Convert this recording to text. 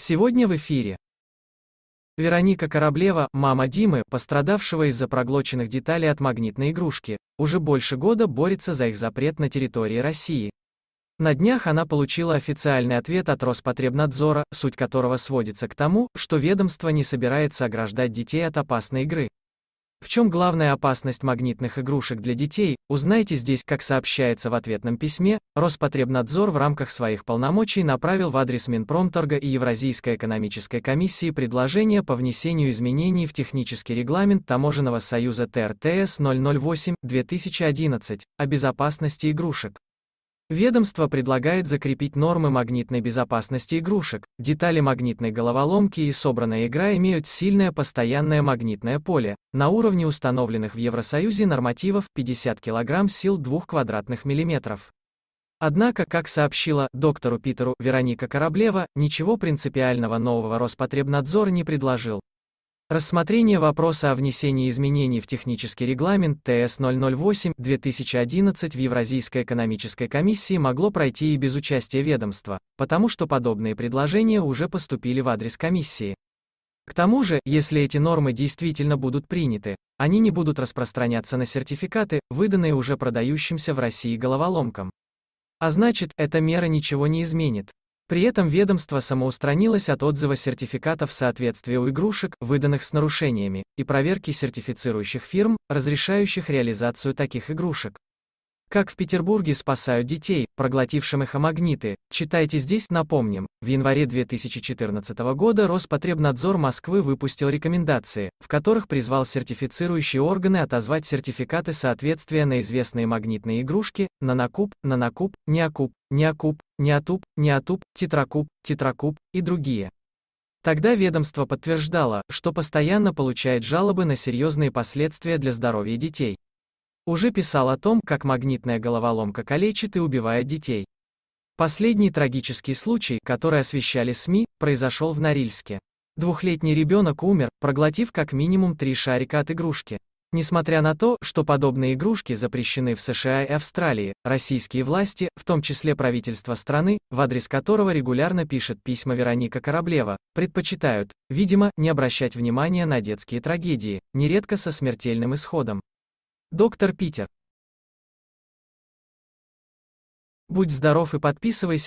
Сегодня в эфире. Вероника Кораблева, мама Димы, пострадавшего из-за проглоченных деталей от магнитной игрушки, уже больше года борется за их запрет на территории России. На днях она получила официальный ответ от Роспотребнадзора, суть которого сводится к тому, что ведомство не собирается ограждать детей от опасной игры. В чем главная опасность магнитных игрушек для детей, узнайте здесь, как сообщается в ответном письме, Роспотребнадзор в рамках своих полномочий направил в адрес Минпромторга и Евразийской экономической комиссии предложение по внесению изменений в технический регламент Таможенного союза ТРТС 008-2011 о безопасности игрушек. Ведомство предлагает закрепить нормы магнитной безопасности игрушек. Детали магнитной головоломки и собранная игра имеют сильное постоянное магнитное поле, на уровне установленных в Евросоюзе нормативов 50 кг сил 2 квадратных миллиметров. Однако, как сообщила доктору Питеру Вероника Кораблева, ничего принципиального нового Роспотребнадзор не предложил. Рассмотрение вопроса о внесении изменений в технический регламент ТС 008-2011 в Евразийской экономической комиссии могло пройти и без участия ведомства, потому что подобные предложения уже поступили в адрес комиссии. К тому же, если эти нормы действительно будут приняты, они не будут распространяться на сертификаты, выданные уже продающимся в России головоломкам. А значит, эта мера ничего не изменит. При этом ведомство самоустранилось от отзыва сертификатов соответствия у игрушек, выданных с нарушениями, и проверки сертифицирующих фирм, разрешающих реализацию таких игрушек. Как в Петербурге спасают детей, проглотившим эхомагниты, читайте здесь, напомним, в январе 2014 года Роспотребнадзор Москвы выпустил рекомендации, в которых призвал сертифицирующие органы отозвать сертификаты соответствия на известные магнитные игрушки, на накуп, на накуп, неокуп, неокуп, неотуп, неотуп, тетракуп, тетракуп и другие. Тогда ведомство подтверждало, что постоянно получает жалобы на серьезные последствия для здоровья детей уже писал о том, как магнитная головоломка калечит и убивает детей. Последний трагический случай, который освещали СМИ, произошел в Норильске. Двухлетний ребенок умер, проглотив как минимум три шарика от игрушки. Несмотря на то, что подобные игрушки запрещены в США и Австралии, российские власти, в том числе правительство страны, в адрес которого регулярно пишет письма Вероника Кораблева, предпочитают, видимо, не обращать внимания на детские трагедии, нередко со смертельным исходом. Доктор Питер. Будь здоров и подписывайся.